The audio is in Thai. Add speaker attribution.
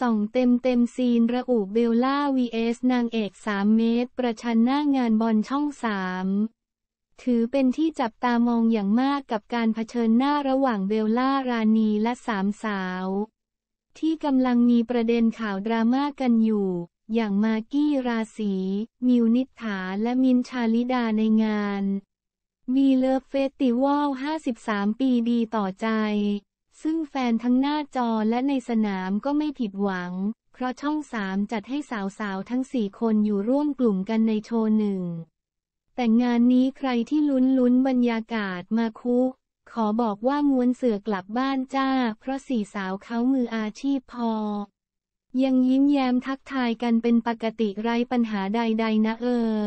Speaker 1: ส่องเต็มเต็มซีนระอุเบลล่า vs นางเอก 3 เมตรประชันหน้างานบอลช่อง 3 ถือเป็นที่จับตามองอย่างมากกับการเผชิญหน้าระหว่างเบลล่า รานีและสามสาว ที่กำลังมีประเด็นข่าวดราม่ากันอยู่ อย่างมากี้ราศีมิวนิฐาและมินชาลิดาในงานมีเลิฟเฟสติวัล53 ปีดีต่อใจซึ่งแฟนทั้งหน้าจอและในสนามก็ไม่ผิดหวัง เพราะช่องสามจัดให้สาวๆทั้งสี่คนอยู่ร่วมกลุ่มกันในโชว์หนึ่ง แต่งานนี้ใครที่ลุ้นลุ้นบรรยากาศมาคุ ขอบอกว่าม้วนเสือกลับบ้านจ้า เพราะสี่สาวเขามืออาชีพพอ ยังยิ้มแย้มทักทายกันเป็นปกติไร้ปัญหาใด ๆ นะเออ